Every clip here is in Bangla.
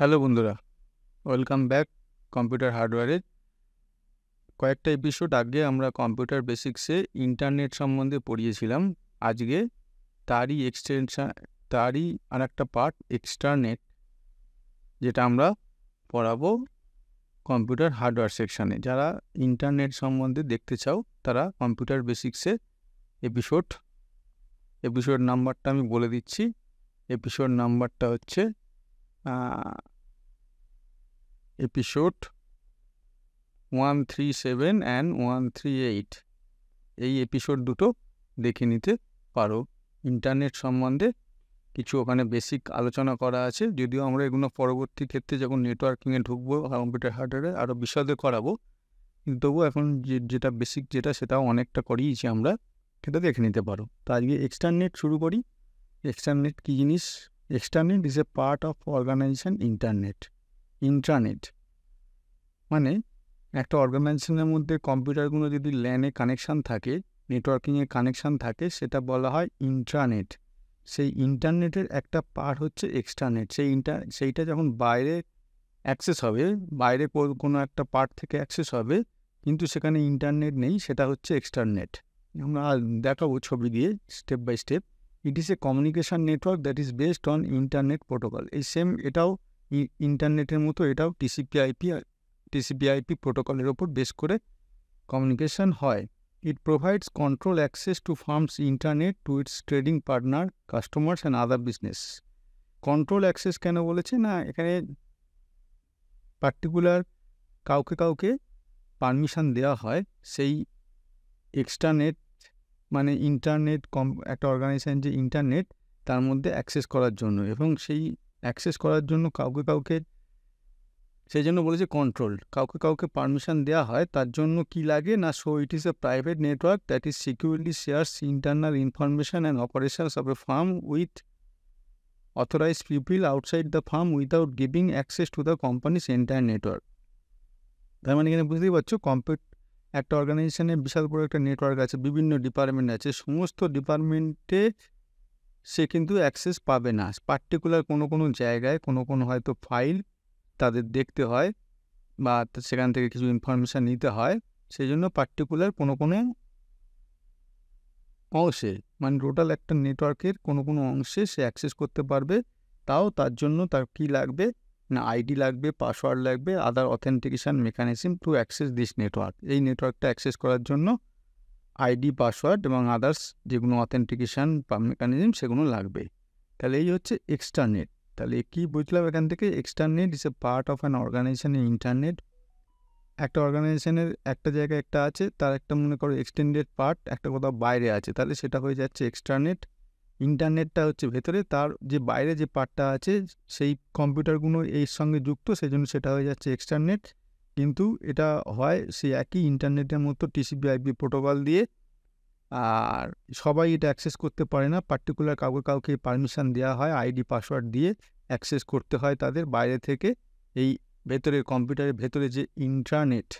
হ্যালো বন্ধুরা ওয়েলকাম ব্যাক কম্পিউটার হার্ডওয়্যারে কয়েকটা এপিসোড আগে আমরা কম্পিউটার বেসিক্সে ইন্টারনেট সম্বন্ধে পড়িয়েছিলাম আজকে তারই এক্সটেনশান তারই আর একটা পার্ট এক্সটারনেট যেটা আমরা পড়াবো কম্পিউটার হার্ডওয়্যার সেকশানে যারা ইন্টারনেট সম্বন্ধে দেখতে চাও তারা কম্পিউটার বেসিক্সে এপিসোড এপিসোড নাম্বারটা আমি বলে দিচ্ছি এপিসোড নাম্বারটা হচ্ছে episode one three seven and one three eight এই এপিসোড দুটো দেখে নিতে পারো ইন্টারনেট সম্বন্ধে কিছু ওখানে বেসিক আলোচনা করা আছে যদিও আমরা এগুলো পরবর্তী ক্ষেত্রে যখন নেটওয়ার্কিংয়ে ঢুকবো কম্পিউটার হার্ডওয়্যারে আরও বিশদে করাবো কিন্তু তবুও এখন যে যেটা বেসিক যেটা সেটাও অনেকটা করিয়েছি আমরা সেটা দেখে নিতে পারো তো আজকে এক্সটার্নেট শুরু করি এক্সটারনেট কী জিনিস extranet is a part of organisation internet internet মানে একটা অর্গানাইজেশনের মধ্যে কম্পিউটারগুলো যদি ল্যানে কানেকশান থাকে নেটওয়ার্কিংয়ে কানেকশান থাকে সেটা বলা হয় ইন্টারনেট সেই ইন্টারনেটের একটা পার্ট হচ্ছে এক্সটারনেট সেই ইন্টার সেইটা যখন বাইরে অ্যাক্সেস হবে বাইরে কোনো একটা পার্ট থেকে অ্যাক্সেস হবে কিন্তু সেখানে ইন্টারনেট নেই সেটা হচ্ছে এক্সটারনেট আমরা দেখাবো ছবি দিয়ে step by step it is a communication network that is based on internet protocol এই সেম এটাও ইন্টারনেটের মতো এটাও টিসিপি আইপি টিসিপি আইপি প্রোটোকলের ওপর বেস করে কমিউনিকেশান হয় it provides control access to firm's internet to its trading partner customers and other business control access কেন বলেছে না এখানে পার্টিকুলার কাউকে কাউকে পারমিশন দেওয়া হয় সেই এক্সটারনেট মানে ইন্টারনেট কম একটা অর্গানাইজেশান যে ইন্টারনেট তার মধ্যে অ্যাক্সেস করার জন্য এবং সেই অ্যাক্সেস করার জন্য কাউকে কাউকে সেই জন্য বলেছে কন্ট্রোল কাউকে কাউকে পারমিশন দেওয়া হয় তার জন্য কি লাগে না so it is a private network that is security shares internal information and operations of a firm with authorise people outside the firm without giving access to the company's entire network তার মানে এখানে বুঝতেই পারছো কম্পিউট একটা অর্গানাইজেশানে বিশাল বড় একটা নেটওয়ার্ক আছে বিভিন্ন ডিপার্টমেন্ট আছে সমস্ত ডিপার্টমেন্টে সে কিন্তু অ্যাক্সেস পাবে না পার্টিকুলার কোনো কোনো জায়গায় কোনো কোনো হয়তো ফাইল তাদের দেখতে হয় বা সেখান থেকে কিছু ইনফরমেশান নিতে হয় সেই জন্য পার্টিকুলার কোনো কোনো অংশে মানে টোটাল একটা নেটওয়ার্কের কোনো কোনো অংশে সে অ্যাক্সেস করতে পারবে তাও তার জন্য তার কি লাগবে না আইডি লাগবে পাসওয়ার্ড লাগবে other authentication mechanism to access this network এই নেটওয়ার্কটা অ্যাক্সেস করার জন্য আইডি পাসওয়ার্ড এবং আদার্স যেগুলো অথেন্টিকেশান মেকানিজম সেগুলো লাগবে তাহলে এই হচ্ছে এক্সটারনেট তাহলে কি বুঝলাম এখান থেকে extranet is a part of an অর্গানাইজেশনের ইন্টারনেট একটা অর্গানাইজেশনের একটা জায়গায় একটা আছে তার একটা মনে করো এক্সটেন্ডেড পার্ট একটা কোথাও বাইরে আছে তাহলে সেটা হয়ে যাচ্ছে এক্সটারনেট ইন্টারনেটটা হচ্ছে ভেতরে তার যে বাইরে যে পার্টটা আছে সেই কম্পিউটারগুলো এর সঙ্গে যুক্ত সেই জন্য সেটা হয়ে যাচ্ছে এক্সটারনেট কিন্তু এটা হয় সেই একই ইন্টারনেটের মতো টিসিপি আইপি প্রোটোকল দিয়ে আর সবাই এটা অ্যাক্সেস করতে পারে না পার্টিকুলার কাউকে কাউকে পারমিশন দেওয়া হয় আইডি পাসওয়ার্ড দিয়ে অ্যাক্সেস করতে হয় তাদের বাইরে থেকে এই ভেতরে কম্পিউটারের ভেতরে যে ইন্টারনেট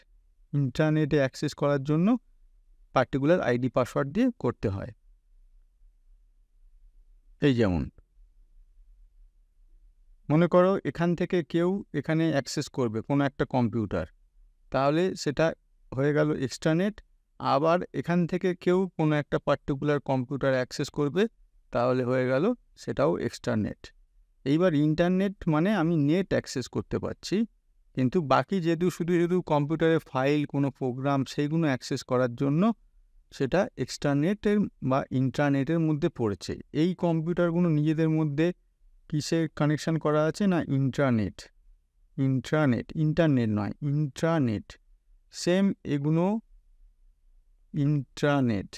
ইন্টারনেটে অ্যাক্সেস করার জন্য পার্টিকুলার আইডি পাসওয়ার্ড দিয়ে করতে হয় এই যেমন মনে করো এখান থেকে কেউ এখানে অ্যাক্সেস করবে কোনো একটা কম্পিউটার তাহলে সেটা হয়ে গেল এক্সটারনেট আবার এখান থেকে কেউ কোনো একটা পার্টিকুলার কম্পিউটার অ্যাক্সেস করবে তাহলে হয়ে গেল সেটাও এক্সটারনেট এইবার ইন্টারনেট মানে আমি নেট অ্যাক্সেস করতে পারছি কিন্তু বাকি যেহেতু শুধু শুধু কম্পিউটারে ফাইল কোনো প্রোগ্রাম সেইগুলো অ্যাক্সেস করার জন্য সেটা এক্সটারনেটের বা ইন্টারনেটের মধ্যে পড়েছে এই কম্পিউটারগুলো নিজেদের মধ্যে কিসের কানেকশান করা আছে না ইন্টারনেট ইন্ট্রানেট ইন্টারনেট নয় ইন্ট্রানেট সেম এগুলো ইন্ট্রানেট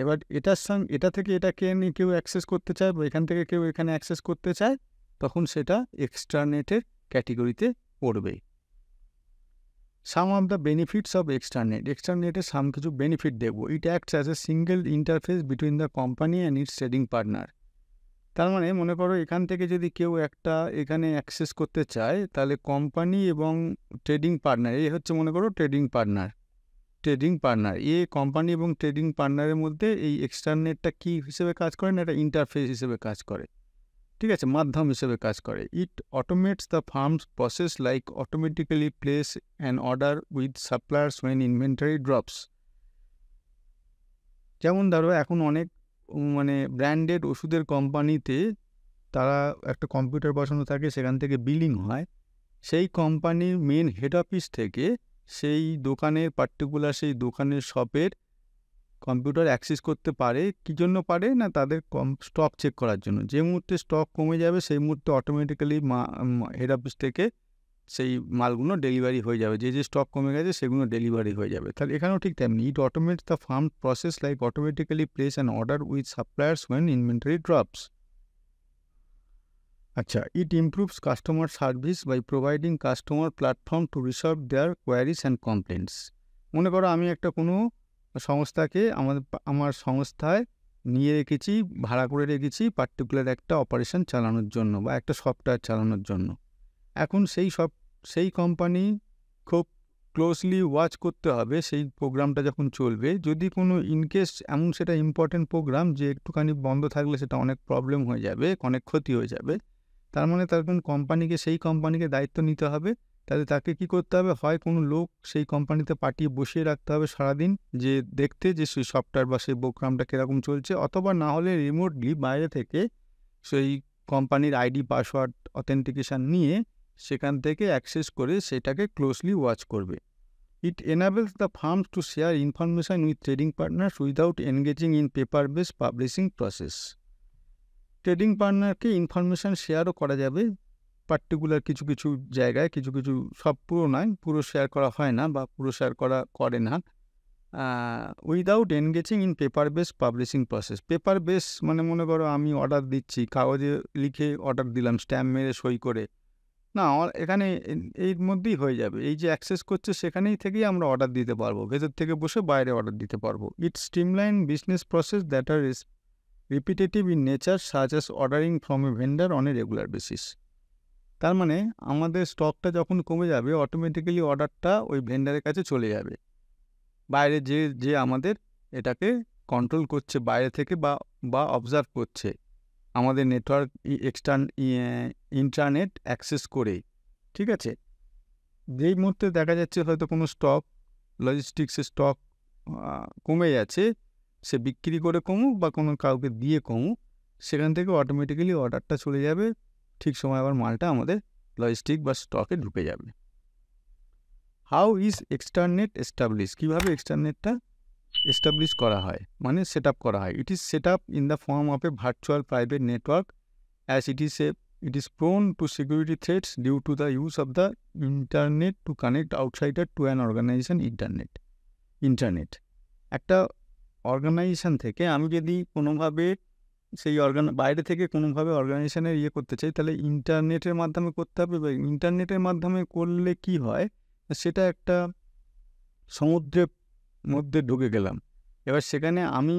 এবার এটার সঙ্গে এটা থেকে এটাকে নিয়ে কেউ অ্যাক্সেস করতে চায় বা এখান থেকে কেউ এখানে অ্যাক্সেস করতে চায় তখন সেটা এক্সট্রানেটের ক্যাটেগরিতে পড়বে some of the benefits of extranet এক্সটারনেটে সাম কিছু বেনিফিট দেখব it acts as a single interface between the company and its trading partner তার মানে মনে করো এখান থেকে যদি কেউ একটা এখানে অ্যাক্সেস করতে চায় তাহলে কোম্পানি এবং ট্রেডিং পার্টনার এ হচ্ছে মনে করো trading partner trading partner a company এবং ট্রেডিং পার্টনারের মধ্যে এই এক্সটারনেটটা কী হিসেবে কাজ করে না এটা ইন্টারফেস হিসেবে কাজ করে ঠিক আছে মাধ্যম হিসেবে কাজ করে it automates the firm's process like automatically place and order with suppliers when inventory drops যেমন ধরো এখন অনেক মানে ব্র্যান্ডেড ওষুধের কোম্পানিতে তারা একটা কম্পিউটার বসানো থাকে সেখান থেকে বিলিং হয় সেই কোম্পানির মেন হেড অফিস থেকে সেই দোকানের পার্টিকুলার সেই দোকানের শপের কম্পিউটার অ্যাক্সেস করতে পারে কি জন্য পারে না তাদের কম স্টক চেক করার জন্য যে মুহূর্তে স্টক কমে যাবে সেই মুহূর্তে অটোমেটিক্যালি হেড অফিস থেকে সেই মালগুলো ডেলিভারি হয়ে যাবে যে যে স্টক কমে গেছে সেগুলো ডেলিভারি হয়ে যাবে তাহলে এখানেও ঠিক তেমনি it automate the firm process like automatically place an order with suppliers when inventory drops আচ্ছা it improves customer service by providing customer platform to resolve their queries and complaints মনে করো আমি একটা কোনো সংস্থাকে আমাদের আমার সংস্থায় নিয়ে রেখেছি ভাড়া করে রেখেছি পার্টিকুলার একটা অপারেশন চালানোর জন্য বা একটা সফটওয়্যার চালানোর জন্য এখন সেই সব সেই কোম্পানি খুব ক্লোজলি ওয়াচ করতে হবে সেই প্রোগ্রামটা যখন চলবে যদি কোনো ইনকেস এমন সেটা ইম্পর্টেন্ট প্রোগ্রাম যে একটুখানি বন্ধ থাকলে সেটা অনেক প্রবলেম হয়ে যাবে অনেক ক্ষতি হয়ে যাবে তার মানে তার কোন কোম্পানিকে সেই কোম্পানিকে দায়িত্ব নিতে হবে তাহলে তাকে কি করতে হবে হয় কোনো লোক সেই কোম্পানিতে পাঠিয়ে বসিয়ে রাখতে হবে সারাদিন যে দেখতে যে সেই সফটওয়্যার বা সেই প্রোগ্রামটা কীরকম চলছে অথবা না হলে রিমোটলি বাইরে থেকে সেই কোম্পানির আইডি পাসওয়ার্ড অথেন্টিকেশান নিয়ে সেখান থেকে অ্যাক্সেস করে সেটাকে ক্লোজলি ওয়াচ করবে it enables the firms to share information with trading partners without engaging in paper base publishing process ট্রেডিং পার্টনারকে ইনফরমেশান শেয়ারও করা যাবে পার্টিকুলার কিছু কিছু জায়গায় কিছু কিছু সব পুরো নয় পুরো শেয়ার করা হয় না বা পুরো শেয়ার করা করে না without engaging in paper base publishing process paper base মানে মনে করো আমি অর্ডার দিচ্ছি কাগজে লিখে অর্ডার দিলাম স্ট্যাম্প মেরে সই করে না এখানে এর মধ্যেই হয়ে যাবে এই যে অ্যাক্সেস করছে সেখানেই থেকেই আমরা অর্ডার দিতে পারবো ভেতর থেকে বসে বাইরে অর্ডার দিতে পারবো it streamline business process that are is repetitive in nature such as ordering from a vendor on a regular basis তার মানে আমাদের স্টকটা যখন কমে যাবে অটোমেটিক্যালি অর্ডারটা ওই ভেন্ডারের কাছে চলে যাবে বাইরে যে যে আমাদের এটাকে কন্ট্রোল করছে বাইরে থেকে বা বা অবজার্ভ করছে আমাদের নেটওয়ার্ক এক্সটার্ন ইন্টারনেট অ্যাক্সেস করে ঠিক আছে যেই মুহূর্তে দেখা যাচ্ছে হয়তো কোনো স্টক লজিস্টিক্সের স্টক কমে যাচ্ছে সে বিক্রি করে কমুক বা কোনো কাউকে দিয়ে কমুক সেখান থেকে অটোমেটিক্যালি অর্ডারটা চলে যাবে ঠিক সময় আবার মালটা আমাদের লজিস্টিক বা স্টকে ঢুকে যাবে হাউ ইজ এক্সটারনেট এস্টাবলিশ কীভাবে এক্সটারনেটটা এস্টাবলিশ করা হয় মানে সেট করা হয় it is set up in the form of a virtual private network as it is a it is prone to security threats due to the use of the internet to connect outsider to an organisation internet internet একটা অর্গানাইজেশন থেকে আমি যদি কোনোভাবে সেই অর্গান বাইরে থেকে কোনোভাবে অর্গানাইজেশনের ইয়ে করতে চাই তাহলে ইন্টারনেটের মাধ্যমে করতে হবে বা ইন্টারনেটের মাধ্যমে করলে কি হয় সেটা একটা সমুদ্রের মধ্যে ঢুকে গেলাম এবার সেখানে আমি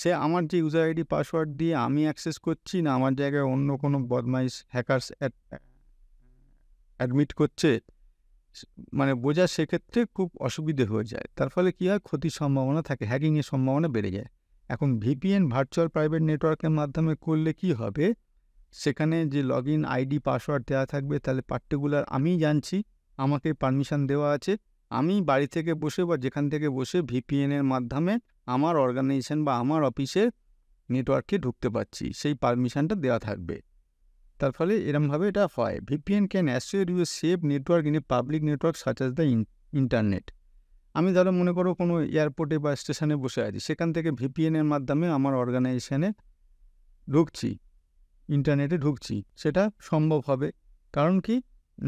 সে আমার যে ইউজার আইডি পাসওয়ার্ড দিয়ে আমি অ্যাক্সেস করছি না আমার জায়গায় অন্য কোনো বদমাইশ হ্যাকার্স অ্যাডমিট করছে মানে বোঝা সেক্ষেত্রে খুব অসুবিধে হয়ে যায় তার ফলে কী হয় ক্ষতির সম্ভাবনা থাকে হ্যাকিংয়ের সম্ভাবনা বেড়ে যায় এখন ভিপিএন ভার্চুয়াল প্রাইভেট নেটওয়ার্কের মাধ্যমে করলে কি হবে সেখানে যে লগ ইন আইডি পাসওয়ার্ড দেওয়া থাকবে তাহলে পার্টিকুলার আমি জানছি আমাকে পারমিশন দেওয়া আছে আমি বাড়ি থেকে বসে বা যেখান থেকে বসে ভিপিএনের মাধ্যমে আমার অর্গানাইজেশন বা আমার অফিসের নেটওয়ার্কে ঢুকতে পারছি সেই পারমিশনটা দেওয়া থাকবে তার ফলে এরমভাবে এটা হয় VPN can assure you safe network in a public network such as the internet আমি ধরো মনে করো কোনো এয়ারপোর্টে বা স্টেশনে বসে আছি সেখান থেকে ভিপিএনের মাধ্যমে আমার অর্গানাইজেশানে ঢুকছি ইন্টারনেটে ঢুকছি সেটা সম্ভব হবে কারণ কি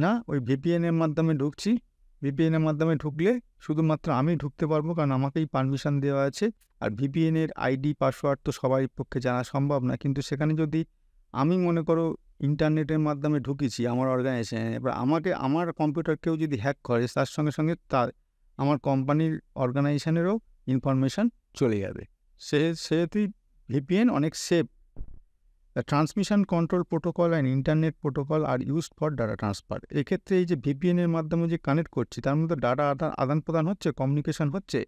না ওই ভিপিএনের মাধ্যমে ঢুকছি ভিপিএনের মাধ্যমে ঢুকলে শুধুমাত্র আমি ঢুকতে পারবো কারণ আমাকেই পারমিশন দেওয়া আছে আর ভিপিএনের আইডি পাসওয়ার্ড তো সবাই পক্ষে জানা সম্ভব না কিন্তু সেখানে যদি আমি মনে করো ইন্টারনেটের মাধ্যমে ঢুকেছি আমার অর্গানাইজেশানে এবার আমাকে আমার কম্পিউটার কেউ যদি হ্যাক করে তার সঙ্গে সঙ্গে তার আমার কোম্পানির অর্গানাইজেশনেরও ইনফরমেশান চলে যাবে সে সেহেতু ভিপিএন অনেক safe the transmission control protocol and internet protocol are use for data transfer এক্ষেত্রে এই যে ভিপিএনের মাধ্যমে যে কানেক্ট করছি তার মধ্যে ডাটা আদান আদান প্রদান হচ্ছে কমিউনিকেশন হচ্ছে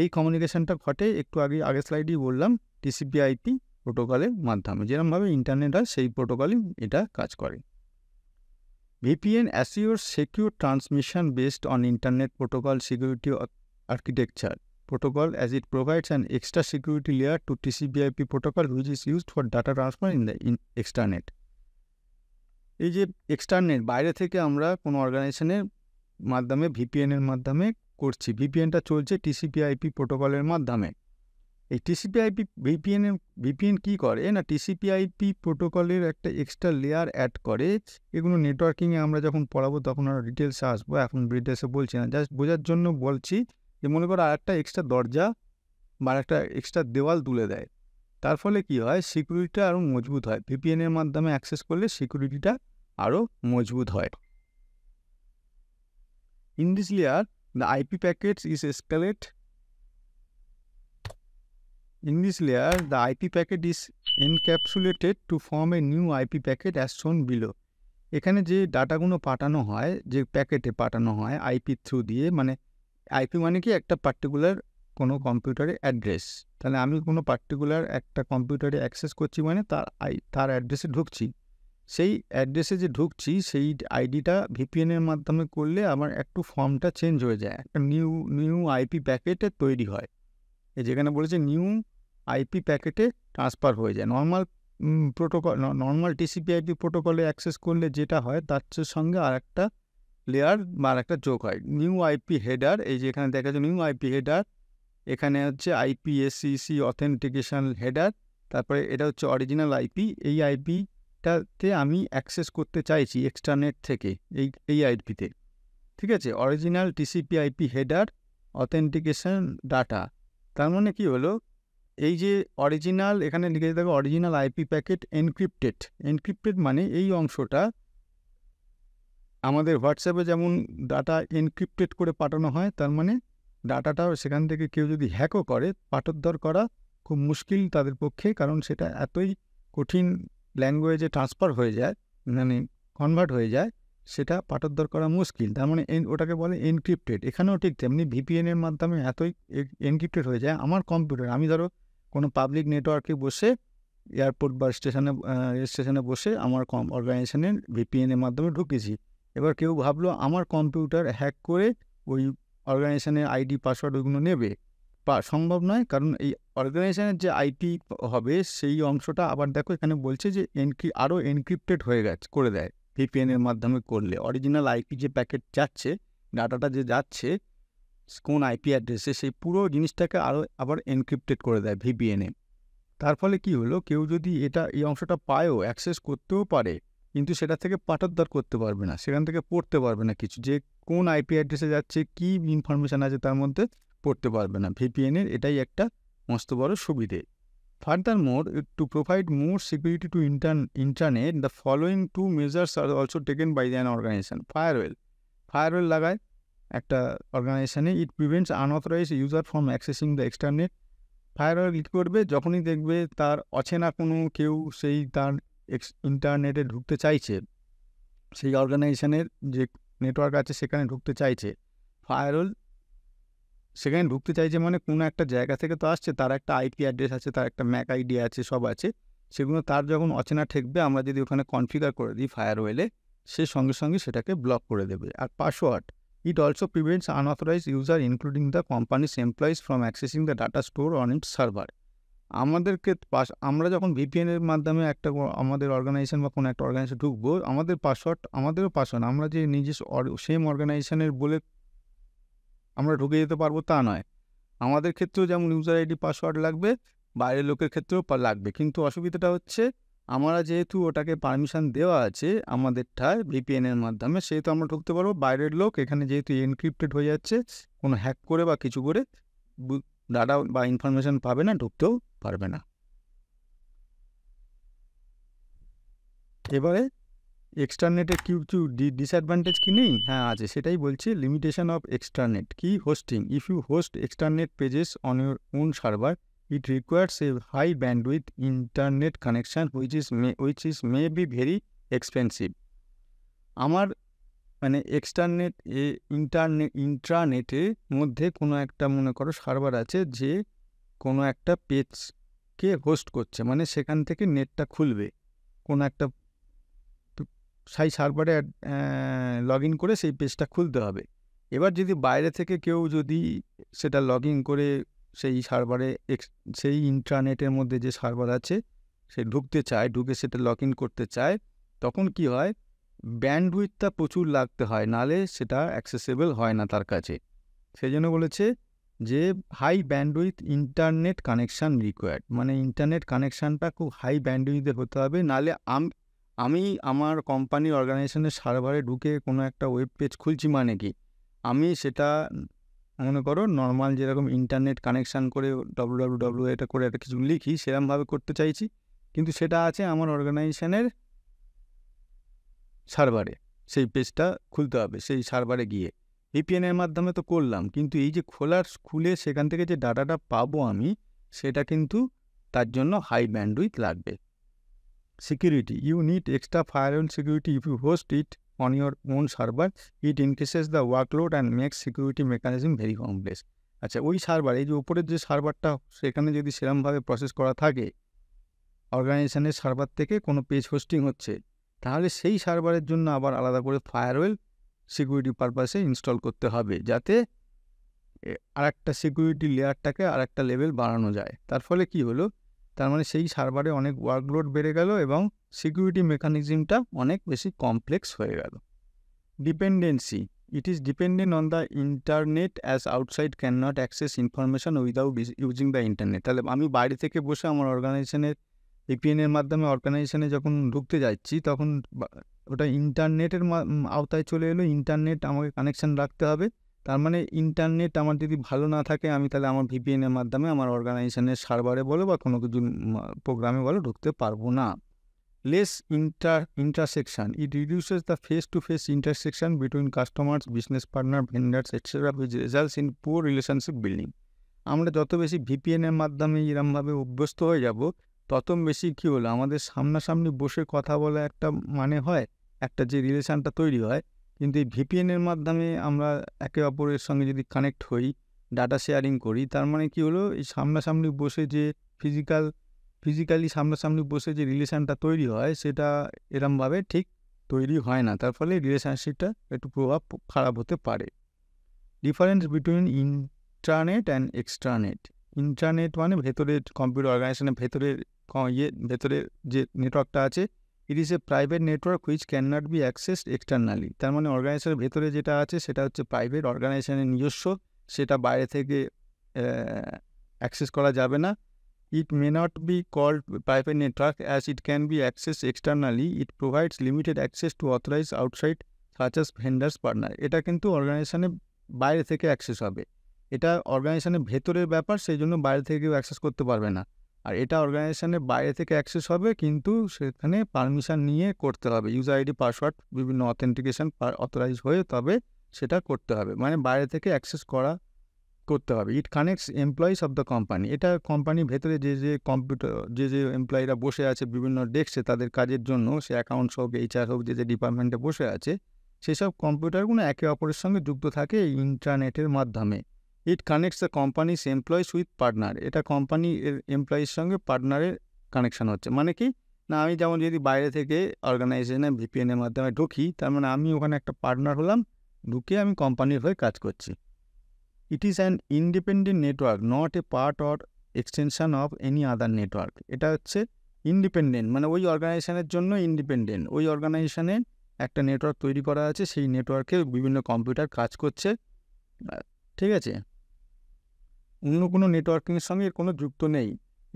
এই কমিউনিকেশনটা ঘটে একটু আগে আগের স্লাইডেই বললাম টিসিপি আইপি প্রোটোকলের মাধ্যমে যেরকমভাবে ইন্টারনেট হয় সেই প্রোটোকলই এটা কাজ করে VPN assures secure transmission based on Internet Protocol security architecture protocol as it provides an extra security layer to TCP/IP protocol which is used for data transfer in the in extranet. এই যে এক্সটার্নেট বাইরে থেকে আমরা কোনো অর্গানাইজেশনের মাধ্যমে ভিপিএনের মাধ্যমে করছি ভিপিএনটা চলছে টিসিপি আইপি প্রোটোকলের মাধ্যমে এই টিসিপিআইপি ভিপিএন ভিপিএন কী করে না টিসিপিআইপি প্রোটোকলের একটা এক্সট্রা লেয়ার অ্যাড করে এগুলো নেটওয়ার্কিংয়ে আমরা যখন পড়াবো তখন আরও ডিটেলসে আসবো এখন ডিটেলসে বলছি না জাস্ট বোঝার জন্য বলছি যে মনে করো আর একটা এক্সট্রা দরজা বা একটা এক্সট্রা দেওয়াল তুলে দেয় তার ফলে কি হয় সিকিউরিটিটা আরও মজবুত হয় ভিপিএনের মাধ্যমে অ্যাক্সেস করলে সিকিউরিটিটা আরও মজবুত হয় in this layer the IP packets is escalate In this layer, the IP packet is encapsulated to form a new IP packet as shown below. এখানে যে ডাটাগুলো পাঠানো হয় যে প্যাকেটে পাঠানো হয় আইপি থ্রু দিয়ে মানে আইপি মানে কি একটা পার্টিকুলার কোনো কম্পিউটারে অ্যাড্রেস তাহলে আমি কোনো পার্টিকুলার একটা কম্পিউটারে অ্যাক্সেস করছি মানে তার আই তার অ্যাড্রেসে ঢুকছি সেই অ্যাড্রেসে যে ঢুকছি সেই আইডিটা ভিপিএনের মাধ্যমে করলে আমার একটু ফর্মটা চেঞ্জ হয়ে যায় একটা নিউ নিউ আইপি প্যাকেটে তৈরি হয় যেখানে বলেছে নিউ আইপি প্যাকেটে ট্রান্সফার হয়ে যায় normal protocol normal TCP IP প্রোটোকলে অ্যাক্সেস করলে যেটা হয় তার সঙ্গে আর একটা লেয়ার বা আর একটা যোগ হয় নিউ আইপি হেডার এই যে এখানে দেখা যায় নিউ আইপি হেডার এখানে হচ্ছে আইপিএসসিসি অথেন্টিকেশন হেডার তারপরে এটা হচ্ছে অরিজিনাল আইপি এই আইপিটাতে আমি অ্যাক্সেস করতে চাইছি এক্সটারনেট থেকে এই এই আইপিতে ঠিক আছে original TCP IP header authentication data তার মানে কি হলো এই যে অরিজিনাল এখানে লিখে থাকবে original IP packet encrypted encrypted মানে এই অংশটা আমাদের হোয়াটসঅ্যাপে যেমন ডাটা এনক্রিপ্টেড করে পাঠানো হয় তার মানে ডাটাটাও সেখান থেকে কেউ যদি হ্যাকও করে পাঠোদ্ধার করা খুব মুশকিল তাদের পক্ষে কারণ সেটা এতই কঠিন ল্যাঙ্গুয়েজে ট্রান্সফার হয়ে যায় মানে কনভার্ট হয়ে যায় সেটা পাঠোদ্ধার করা মুশকিল তার মানে ওটাকে বলে এনক্রিপ্টেড এখানেও ঠিক তেমনি ভিপিএনের মাধ্যমে এতই এনক্রিপ্টেড হয়ে যায় আমার কম্পিউটার আমি ধরো কোনো পাবলিক নেটওয়ার্কে বসে এয়ারপোর্ট বা স্টেশনে স্টেশনে বসে আমার কম অর্গানাইজেশনের ভিপিএনের মাধ্যমে ঢুকেছি এবার কেউ ভাবলো আমার কম্পিউটার হ্যাক করে ওই অর্গানাইজেশনের আইডি পাসওয়ার্ড ওইগুলো নেবে সম্ভব নয় কারণ এই অর্গানাইজেশনের যে আইটি হবে সেই অংশটা আবার দেখো এখানে বলছে যে এনক্রি আরও এনক্রিপ্টেড হয়ে গেছে করে দেয় ভিপিএনের মাধ্যমে করলে অরিজিনাল আইপি যে প্যাকেট যাচ্ছে ডাটাটা যে যাচ্ছে কোন আইপি অ্যাড্রেসে সেই পুরো জিনিসটাকে আরও আবার এনক্রিপ্টেড করে দেয় ভিপিএনে তার ফলে কি হলো কেউ যদি এটা এই অংশটা পায়ও অ্যাক্সেস করতেও পারে কিন্তু সেটা থেকে পাঠোদ্ধার করতে পারবে না সেখান থেকে পড়তে পারবে না কিছু যে কোন আইপি অ্যাড্রেসে যাচ্ছে কি ইনফরমেশান আছে তার মধ্যে পড়তে পারবে না ভিপিএনের এটাই একটা মস্ত বড় সুবিধে Furthermore, uh, to provide more security to intern, intranet, the following two measures are also taken by an organization. Firewall. Firewall লাগায় একটা অর্গানাইজেশনে it prevents unauthorised user from accessing the extranet firewall click করবে যখনই দেখবে তার অচেনা কোনো কেউ সেই তার ইন্টারনেটে ঢুকতে চাইছে সেই অর্গানাইজেশনের যে নেটওয়ার্ক আছে সেখানে ঢুকতে চাইছে ফায়ারওয়াল সেখানে ঢুকতে চাইছে মানে কোনো একটা জায়গা থেকে তো আসছে তার একটা আইপি অ্যাড্রেস আছে তার একটা ম্যাক আইডি আছে সব আছে সেগুলো তার যখন অচেনা ঠেকবে আমরা যদি ওখানে কনফিগার করে দিই ফায়ারওয়েলে সে সঙ্গে সঙ্গে সেটাকে ব্লক করে দেবে আর password it also prevents unauthorise user including the company's employees from accessing the data store on it server আমাদেরকে পাস আমরা যখন ভিপিএনের মাধ্যমে একটা আমাদের অর্গানাইজেশন বা কোনো একটা অর্গানাইজেশন ঢুকবো আমাদের পাসওয়ার্ড আমাদেরও পাসওয়ার্ড আমরা যে নিজের সেম অর্গানাইজেশনের বলে আমরা ঢুকে যেতে পারবো তা নয় আমাদের ক্ষেত্রেও যেমন ইউজার আইডি পাসওয়ার্ড লাগবে বাইরের লোকের ক্ষেত্রেও লাগবে কিন্তু অসুবিধাটা হচ্ছে আমরা যেহেতু ওটাকে পারমিশন দেওয়া আছে আমাদেরটায় ভিপিএনের মাধ্যমে সেহেতু আমরা ঢুকতে পারবো বাইরের লোক এখানে যেহেতু এনক্রিপ্টেড হয়ে যাচ্ছে কোনো হ্যাক করে বা কিছু করে ডাটা বা ইনফরমেশান পাবে না ঢুকতেও পারবে না এবারে এক্সটারনেটে কিউ কিউ ডিসঅ্যাডভান্টেজ কি নেই হ্যাঁ আছে সেটাই বলছে লিমিটেশন অফ এক্সটারনেট কি hosting if you host extranet pages on your own server it requires a high band with internet connection which is may which is may be very expensive আমার মানে এক্সটারনেট এ ইন্টারনেট ইন্টারনেটের মধ্যে কোনো একটা মনে করো সার্ভার আছে যে কোনো একটা পেজকে হোস্ট করছে মানে সেখান থেকে নেটটা খুলবে কোনো একটা সেই সার্ভারে লগ ইন করে সেই পেজটা খুলতে হবে এবার যদি বাইরে থেকে কেউ যদি সেটা লগ ইন করে সেই সার্ভারে সেই ইন্টারনেটের মধ্যে যে সার্ভার আছে সে ঢুকতে চায় ঢুকে সেটা লগ ইন করতে চায় তখন কি হয় ব্যান্ডউইথটা প্রচুর লাগতে হয় নালে সেটা অ্যাক্সেসেবল হয় না তার কাছে সেই জন্য বলেছে যে high bandwidth internet connection required মানে ইন্টারনেট কানেকশানটা খুব হাই ব্যান্ডউইথের হতে হবে নালে আমি আমার কোম্পানির অর্গানাইজেশনের সার্ভারে ঢুকে কোনো একটা ওয়েব পেজ খুলছি মানে কি আমি সেটা মনে করো নর্মাল যেরকম ইন্টারনেট কানেকশান করে ডব্লু ডব্লু ডাব্লু এটা করে একটা কিছু লিখি সেরকমভাবে করতে চাইছি কিন্তু সেটা আছে আমার অর্গানাইজেশনের সার্ভারে সেই পেজটা খুলতে হবে সেই সার্ভারে গিয়ে ভিপিএনের মাধ্যমে তো করলাম কিন্তু এই যে খোলার খুলে সেখান থেকে যে ডাটাটা পাবো আমি সেটা কিন্তু তার জন্য হাই ব্যান্ডউইথ লাগবে security. You need extra firewall security if you host it on your own server. It increases the workload and makes security mechanism very complex. আচ্ছা ওই সার্ভার এই যে উপরের যে সার্ভারটা সেখানে যদি সেরমভাবে প্রসেস করা থাকে অর্গানাইজেশনের সার্ভার থেকে কোনো পেজ হোস্টিং হচ্ছে তাহলে সেই সার্ভারের জন্য আবার আলাদা করে ফায়ারওয়েল সিকিউরিটি পারপাসে ইনস্টল করতে হবে যাতে আর একটা সিকিউরিটি লেয়ারটাকে আর একটা লেভেল বাড়ানো যায় তার ফলে কি হলো তার মানে সেই সার্ভারে অনেক ওয়ার্কলোড বেড়ে গেল এবং সিকিউরিটি মেকানিজমটা অনেক বেশি কমপ্লেক্স হয়ে গেল dependency it is dependent on the internet as outside can not access information without using the internet তাহলে আমি বাড়ি থেকে বসে আমার অর্গানাইজেশনের ভিপিএনের মাধ্যমে অর্গানাইজেশনে যখন ঢুকতে যাচ্ছি তখন ওটা ইন্টারনেটের আওতায় চলে এলো ইন্টারনেট আমাকে কানেকশান রাখতে হবে তার মানে ইন্টারনেট আমার যদি ভালো না থাকে আমি তাহলে আমার ভিপিএনের মাধ্যমে আমার অর্গানাইজেশনের সার্ভারে বলো বা কোনো কিছু প্রোগ্রামে বলো ঢুকতে পারবো না less inter intersection it reduces the face to face intersection between customers business partner vendors etcetera which results in poor relationship building আমরা যত বেশি ভিপিএনের মাধ্যমে এরমভাবে অভ্যস্ত হয়ে যাব তত বেশি কি হলো আমাদের সামনাসামনি বসে কথা বলা একটা মানে হয় একটা যে রিলেশানটা তৈরি হয় কিন্তু এই ভিপিএনের মাধ্যমে আমরা একে অপরের সঙ্গে যদি কানেক্ট হই ডাটা শেয়ারিং করি তার মানে কি হলো এই সামনাসামনি বসে যে ফিজিক্যাল ফিজিক্যালি সামনাসামনি বসে যে রিলেশানটা তৈরি হয় সেটা এরমভাবে ঠিক তৈরি হয় না তার ফলে রিলেশানশিপটা একটু প্রভাব খারাপ হতে পারে difference between internet and extranet internet মানে ভেতরের কম্পিউটার অর্গানাইজেশনের ভেতরের ইয়ে ভেতরের যে নেটওয়ার্কটা আছে it is a private network which can not be accessed externally তার মানে অর্গানাইজেশনের ভেতরে যেটা আছে সেটা হচ্ছে প্রাইভেট অর্গানাইজেশনের নিজস্ব সেটা বাইরে থেকে অ্যাক্সেস করা যাবে না it may not be called private network as it can be access externally it provides limited access to authorise outside such vendors partner এটা কিন্তু অর্গানাইজেশনের বাইরে থেকে অ্যাক্সেস হবে এটা অর্গানাইজেশনের ভেতরের ব্যাপার সেই জন্য বাইরে থেকে কেউ অ্যাক্সেস করতে পারবে না আর এটা অর্গানাইজেশনের বাইরে থেকে অ্যাক্সেস হবে কিন্তু সেখানে পারমিশন নিয়ে করতে হবে ইউজার আইডি পাসওয়ার্ড বিভিন্ন অথেন্টিকেশন অথরাইজ হয়ে তবে সেটা করতে হবে মানে বাইরে থেকে অ্যাক্সেস করা করতে হবে it connects employees of the company এটা কোম্পানির ভেতরে যে যে কম্পিউটার যে যে এমপ্লয়িরা বসে আছে বিভিন্ন ডেস্কে তাদের কাজের জন্য সে অ্যাকাউন্টস হোক এইচআর হোক যে যে ডিপার্টমেন্টে বসে আছে সেসব কম্পিউটারগুলো একে অপরের সঙ্গে যুক্ত থাকে ইন্টারনেটের মাধ্যমে it connects the company's employees with partner এটা কোম্পানি এর এমপ্লয়ির সঙ্গে পার্টনারের কানেকশান হচ্ছে মানে কি না আমি যেমন যদি বাইরে থেকে অর্গানাইজেশনে ভিপিএনের মাধ্যমে ঢুকি তার মানে আমি ওখানে একটা পার্টনার হলাম ঢুকে আমি কোম্পানির হয়ে কাজ করছি it is an independent network not a part or extension of any other network এটা হচ্ছে ইন্ডিপেন্ডেন্ট মানে ওই অর্গানাইজেশনের জন্য ইন্ডিপেন্ডেন্ট ওই অর্গানাইজেশানে একটা নেটওয়ার্ক তৈরি করা আছে সেই নেটওয়ার্কে বিভিন্ন কম্পিউটার কাজ করছে ঠিক আছে অন্য কোনো নেটওয়ার্কিংয়ের সঙ্গে এর কোনো যুক্ত নেই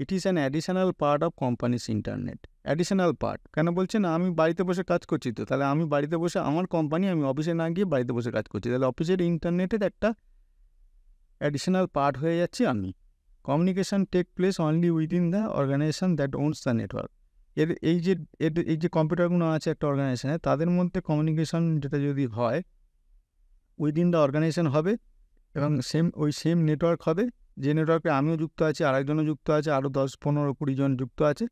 it is an additional part of company's internet additional part কেন বলছে না আমি বাড়িতে বসে কাজ করছি তো তাহলে আমি বাড়িতে বসে আমার কোম্পানি আমি অফিসে না গিয়ে বাড়িতে বসে কাজ করছি তাহলে অফিসের ইন্টারনেটের একটা অ্যাডিশনাল পার্ট হয়ে যাচ্ছি আমি communication take place only within the organisation that owns the network এর এই যে এর এই যে কম্পিউটারগুলো আছে একটা অর্গানাইজেশানে তাদের মধ্যে কমিউনিকেশান যেটা যদি হয় উইদিন দ্য অর্গানাইজেশন হবে এবং সেম ওই সেম নেটওয়ার্ক হবে যে নেটওয়ার্কে আমিও যুক্ত আছি আরেকজনও যুক্ত আছে আরও দশ পনেরো কুড়ি জন যুক্ত আছে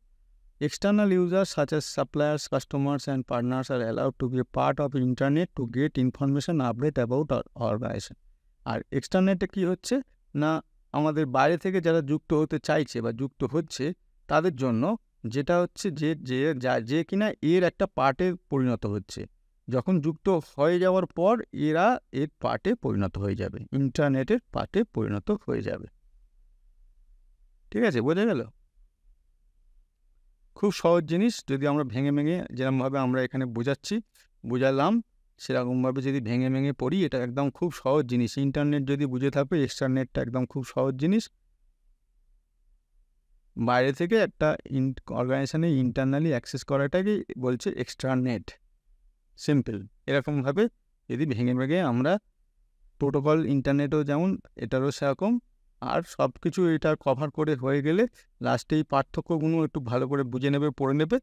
external user such as suppliers, customers and partners are allowed to be part part internet to get get update about about আর এক্সটারনেটে কি হচ্ছে না আমাদের বাইরে থেকে যারা যুক্ত হতে চাইছে বা যুক্ত হচ্ছে তাদের জন্য যেটা হচ্ছে যে যে যে কিনা এর একটা পার্টে পরিণত হচ্ছে যখন যুক্ত হয়ে যাওয়ার পর এরা এর পার্টে পরিণত হয়ে যাবে ইন্টারনেটের পার্টে পরিণত হয়ে যাবে ঠিক আছে বোঝা গেল খুব সহজ জিনিস যদি আমরা ভেঙে ভেঙে যেরকমভাবে আমরা এখানে বোঝাচ্ছি বোঝালাম সেরকমভাবে যদি ভেঙে ভেঙে পড়ি এটা একদম খুব সহজ জিনিস ইন্টারনেট যদি বুঝে থাকবে এক্সটারনেটটা একদম খুব সহজ জিনিস বাইরে থেকে একটা ইন অর্গানাইজেশনে ইন্টারনালি অ্যাক্সেস করাটাকেই বলছে এক্সট্রা নেট সিম্পল এরকমভাবে যদি ভেঙে ভেঙে আমরা প্রোটোকল ইন্টারনেটও যেমন এটারও সেরকম আর সব কিছু এটা কভার করে হয়ে গেলে লাস্টে এই পার্থক্যগুলো একটু ভালো করে বুঝে নেবে পড়ে নেবে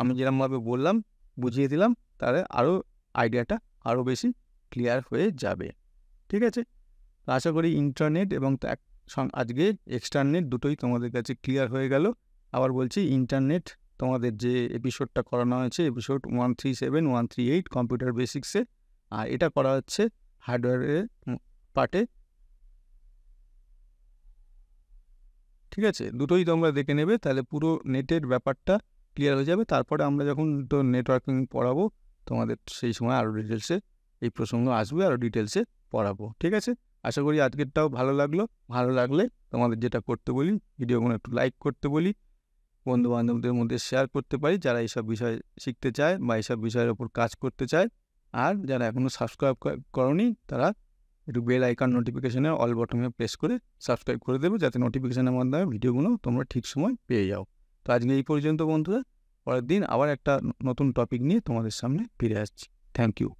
আমি যেরকমভাবে বললাম বুঝিয়ে দিলাম তাহলে আরও আইডিয়াটা আরও বেশি ক্লিয়ার হয়ে যাবে ঠিক আছে তো আশা করি ইন্টারনেট এবং আজকে এক্সটারনেট দুটোই তোমাদের কাছে ক্লিয়ার হয়ে গেল আবার বলছি ইন্টারনেট তোমাদের যে এপিসোডটা করানো হয়েছে episode one three seven one three eight computer বেসিক্সে আর এটা করা হচ্ছে হার্ডওয়্যারের পার্টে ঠিক আছে দুটোই তোমরা দেখে নেবে তাহলে পুরো নেটের ব্যাপারটা ক্লিয়ার হয়ে যাবে তারপরে আমরা যখন তো নেটওয়ার্কিং পড়াবো তোমাদের সেই সময় আরও ডিটেলসে এই প্রসঙ্গ আসবে আরও ডিটেলসে পড়াবো ঠিক আছে আশা করি আজকেরটাও ভালো লাগলো ভালো লাগলে তোমাদের যেটা করতে বলি ভিডিওগুলো একটু লাইক করতে বলি বন্ধু বান্ধবদের মধ্যে শেয়ার করতে পারি যারা এইসব বিষয় শিখতে চায় বা এইসব বিষয়ের ওপর কাজ করতে চায় আর যারা এখনও সাবস্ক্রাইব করনি তারা একটু বেল আইকন নোটিফিকেশানে অল বটমে প্রেস করে সাবস্ক্রাইব করে দেবে যাতে নোটিফিকেশানের মাধ্যমে ভিডিওগুলো তোমরা ঠিক সময় পেয়ে যাও তো আজকে এই পর্যন্ত বন্ধুরা পরের দিন আবার একটা নতুন টপিক নিয়ে তোমাদের সামনে ফিরে আসছি থ্যাংক ইউ